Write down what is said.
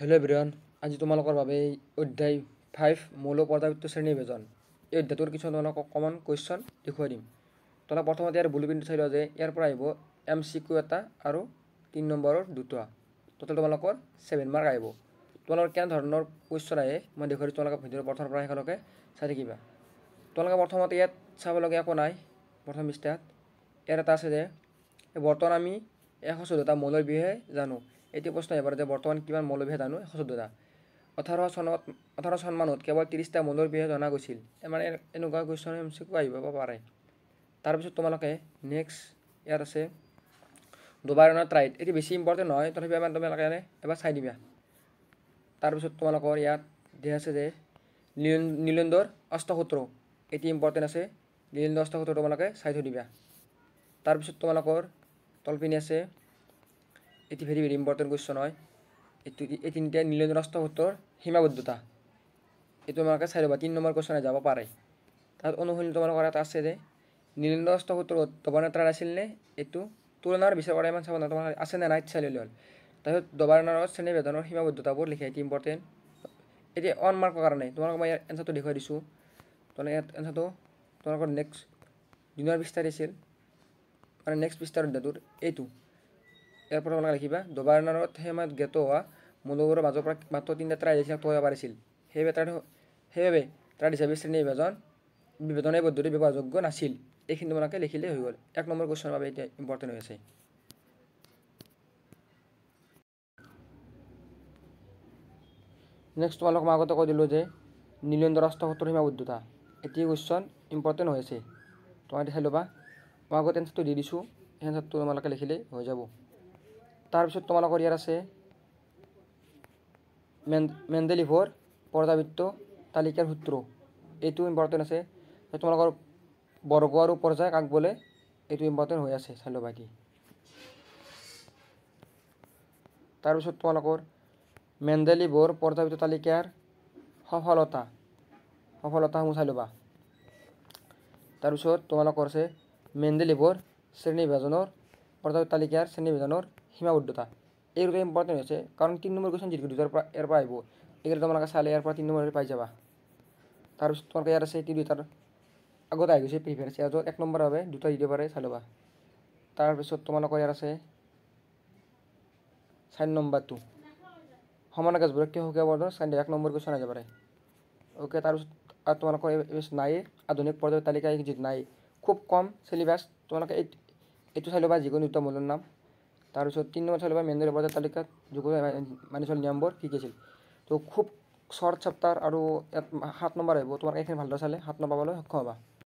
hello' everyone আজি তোমালোকৰ বাবে এই অধ্যায় ফাইভ মৌল পৰ্যাপ্ত শ্ৰেণীৰ বিভাজন এই অধ্যায়টোৰ কিছুমান তোমালোকক কমন কুৱেশ্যন দেখুৱাই দিম তোমাক প্ৰথমতে ইয়াৰ বুলু পিন্ধি চাই লোৱা যে ইয়াৰ পৰা আহিব এম চি কিউ এটা আৰু তিনি নম্বৰৰ দুটা টোটেল তোমালোকৰ ছেভেন মাৰ্ক আহিব তোমালোকৰ কেনেধৰণৰ কুৱেশ্যন আহে মই দেখুৱাই দিম তোমালোকৰ ভিডিঅ'ৰ প্ৰথমৰ পৰা সেইখনকে চাই থাকিবা তোমালোকে প্ৰথমতে ইয়াত চাবলগীয়া একো নাই প্ৰথম ষ্টেট ইয়াৰ এটা আছে যে বৰ্তমান আমি এশ চৈধ্যটা মৌলৰ বিষয়ে জানো এতিয়া প্ৰশ্ন এবাৰ যে বৰ্তমান কিমান মৌলভেদ আনো এশ চৈধ্যটা ওঠৰ চনত ওঠৰ চনমানত কেৱল ত্ৰিছটা মূলৰ বিষয়ে জনা গৈছিল মানে এনেকুৱা কুৱেশ্যন এম চি কিউ আহিব পাৰে তাৰপিছত তোমালোকে নেক্সট ইয়াত আছে দুবাৰ ৰাণত ৰাইট এইটো বেছি ইম্পৰ্টেণ্ট নহয় তথাপি আমাৰ তোমালোকে এনে এবাৰ চাই দিবা তাৰপিছত তোমালোকৰ ইয়াত দিয়া আছে যে নীল নীলন্দৰ অষ্টসূত্ৰ এইটো ইম্পৰ্টেণ্ট আছে নীলন্দ অষ্টসূত্ৰ তোমালোকে চাই থৈ দিবা তাৰপিছত তোমালোকৰ তলপিনে আছে এটি ভেৰি ভেৰি ইম্পৰ্টেণ্ট কুৱেশ্যন হয় এই এই তিনটা নীলজন সূত্ৰৰ সীমাবদ্ধতা এইটো তোমালোকে চাই ৰবা তিন নম্বৰ কোয়েশনে যাব পাৰে তাৰ অনুশীলন তোমালোকৰ এটা আছে যে নীলেন্দ্ৰ ৰাষ্ট্ৰভূতৰ দবানেত্ৰাৰ আসিল নে এইটো তুলনাৰ বিচাৰ কৰা ইমান চাব নাই তোমাৰ আছে না নাইট চাই লল তাৰপিছত দবানাৰ বেদনৰ সীমাবদ্ধতাবোৰ লিখে এটি ইম্পৰ্টেণ্ট এতিয়া অন মাৰ্কৰ কাৰণে তোমালোকক মই ইয়াৰ মানে দেখুৱাই দিছোঁ দিছো ইয়াত এনসাৰটা তোমালোকৰ নেক্সট দিনৰ বিস্তাৰ আছিল মানে নেক্সট বিস্তাৰ দাদুৰ এইটা ইয়াৰ পৰা আপোনাক লিখিবা দুবাৰ সেই সময়ত গেটো হোৱা মোৰ মাজৰ পৰা মাত্ৰ তিনিটা ট্ৰাই দিছিল থৈ পাৰিছিল সেইবাবে তাৰ সেইবাবে তাৰ হিচাপে শ্ৰেণী বিভাজন বিভেদনৰ পদ্ধতি ব্যৱহাৰযোগ্য নাছিল এইখিনি তোমালোকে লিখিলেই হৈ গ'ল এক নম্বৰ কুৱেশ্যনৰ বাবে এতিয়া ইম্পৰ্টেণ্ট হৈ আছে নেক্সট তোমালোক মই আগতে কৈ দিলোঁ যে নীলেন্দ্ৰ ৰাষ্ট্ৰ সত্ৰ সীমাবদ্ধতা এতিয়া কুৱেশ্যন ইম্পৰ্টেণ্ট হৈ আছে তোমাৰ দেখাই ল'বা মই আগতে এনচাৰটো দি দিছোঁ এনচাৰটো তোমালোকে লিখিলেই হৈ যাব তাৰপিছত তোমালোকৰ ইয়াৰ আছে মেন মেণ্ডেলিভৰ পৰ্যাবৃত্ত তালিকাৰ সূত্ৰ এইটো ইম্পৰ্টেণ্ট আছে তোমালোকৰ বৰ্গ আৰু পৰ্যায় কাক বোলে এইটো ইম্পৰ্টেণ্ট হৈ আছে চাই লবা কি তাৰপিছত তোমালোকৰ মেণ্ডেলিভৰ পৰ্যাবৃত্ত তালিকাৰ সফলতা সফলতাসমূহ চাই ল'বা তাৰপিছত তোমালোকৰ আছে মেণ্ডেলিভৰ শ্ৰেণীভাজনৰ পৰ্যাবৃত্ত তালিকাৰ শ্ৰেণীভাজনৰ সীমাবদ্ধতা এইটো ইম্পৰ্টেণ্ট হৈছে কাৰণ তিনি নম্বৰ কুৱেশ্যন যিটো দুটাৰ পৰা ইয়াৰ পৰা আহিব এইকেইটা তোমালোকে চালে ইয়াৰ পৰা তিনি নম্বৰ পাই যাবা তাৰপিছত তোমালোকে ইয়াত আছে এই দুটাৰ আগতে আহি গৈছে প্ৰিফাৰেঞ্চ ইয়াৰ এক নম্বৰ ভাৱে দুটা দি দিব পাৰে চাই ল'বা তাৰপিছত তোমালোকৰ ইয়াত আছে চাৰি টু সমান গাছবোৰে কিয় সুকীয়া বৰ্ধন চাৰি এক নম্বৰ কুৱেশ্যন আহি যাব পাৰে অ'কে তাৰপিছত আৰু তোমালোকৰ নাই আধুনিক পৰ্যায়ৰ তালিকা যিটো নাই খুব কম চিলেবাছ তোমালোকে এই এইটো চাই ল'বা যিকোনো দুটা মূলৰ নাম তাৰপিছত তিনি নম্বৰ চাউলৰ পৰা মেণ্ডেল উপজাত তালিকাত যুগুলি মানি চলা নিয়মবোৰ কি কি আছিল তো খুব শ্বৰ্ট চেপ্টাৰ আৰু সাত নম্বৰ আহিব তোমাৰ এইখিনি ভালদৰে চালে সাত নম্বৰ পাবলৈ সক্ষম হ'বা